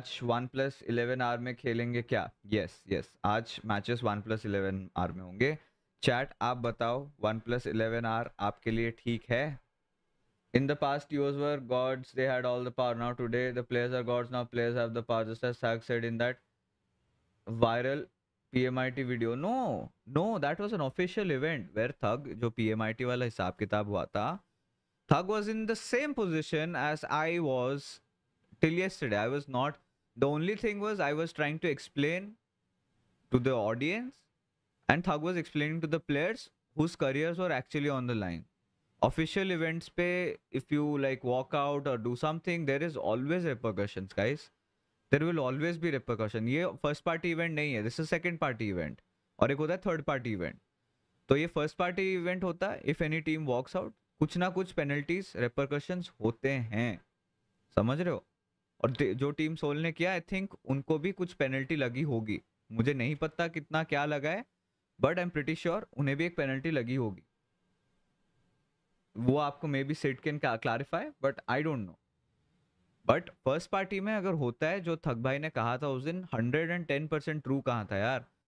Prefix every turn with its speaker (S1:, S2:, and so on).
S1: आज one plus eleven आर में खेलेंगे क्या यस यस आज मैचेस वन प्लस इलेवन आर में होंगे चैट आप बताओ वन प्लस इलेवन आर आपके लिए ठीक है in the past use were gods they had all the power now today the players are gods now players have the power just sag said in that viral PMIT video no no that was an official event where thug जो PMIT वाला हिसाब किताब हुआ था thug was in the same position as I was till yesterday I was not The only thing was I was trying to explain to the audience, and Thug was explaining to the players whose careers were actually on the line. Official events pe, if you like walk out or do something, there is always repercussions, guys. There will always be repercussion. ये first party event नहीं है this is second party event. और एक होता है third party event. तो ये first party event होता है if any team walks out कुछ ना कुछ पेनल्टीज रेपरकशंस होते हैं समझ रहे हो और जो टीम सोल ने किया आई थिंक उनको भी कुछ पेनल्टी लगी होगी मुझे नहीं पता कितना क्या लगा है but I am pretty sure उन्हें भी एक पेनल्टी लगी होगी वो आपको maybe set can clarify but I don't know but first party में अगर होता है जो थक भाई ने कहा था उस दिन hundred and ten percent true कहा था यार